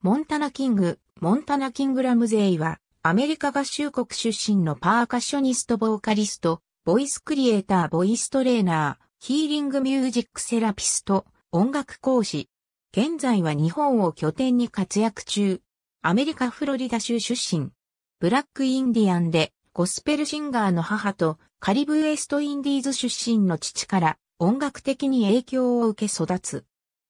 モンタナ・キング、モンタナ・キング・ラムゼイは、アメリカ合衆国出身のパーカッショニスト・ボーカリスト、ボイスクリエイター・ボイストレーナー、ヒーリング・ミュージック・セラピスト、音楽講師。現在は日本を拠点に活躍中。アメリカ・フロリダ州出身。ブラック・インディアンで、ゴスペルシンガーの母と、カリブ・ウエスト・インディーズ出身の父から、音楽的に影響を受け育つ。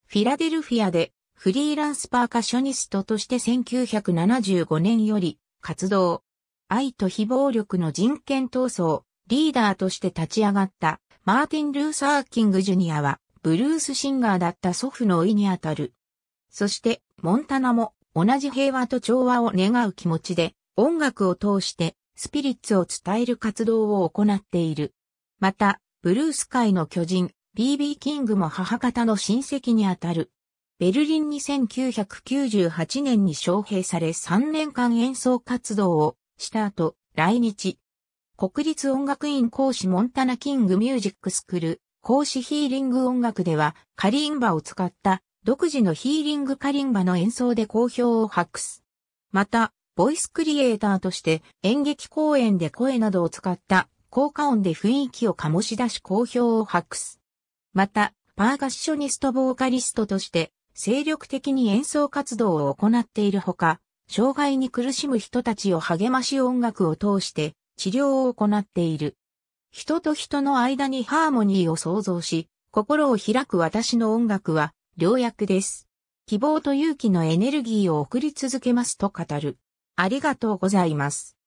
フィラデルフィアでフリーランスパーカショニストとして1975年より活動。愛と非暴力の人権闘争、リーダーとして立ち上がったマーティン・ルーサー・キング・ジュニアはブルースシンガーだった祖父の意にあたる。そしてモンタナも同じ平和と調和を願う気持ちで音楽を通してスピリッツを伝える活動を行っている。また、ブルース界の巨人、BB キングも母方の親戚にあたる。ベルリンに1998年に招聘され3年間演奏活動をした後、来日。国立音楽院講師モンタナキングミュージックスクール、講師ヒーリング音楽ではカリンバを使った独自のヒーリングカリンバの演奏で好評を博す。また、ボイスクリエイターとして演劇公演で声などを使った効果音で雰囲気を醸し出し好評を博す。また、パーカッショニストボーカリストとして精力的に演奏活動を行っているほか、障害に苦しむ人たちを励まし音楽を通して治療を行っている。人と人の間にハーモニーを創造し、心を開く私の音楽は、良薬です。希望と勇気のエネルギーを送り続けますと語る。ありがとうございます。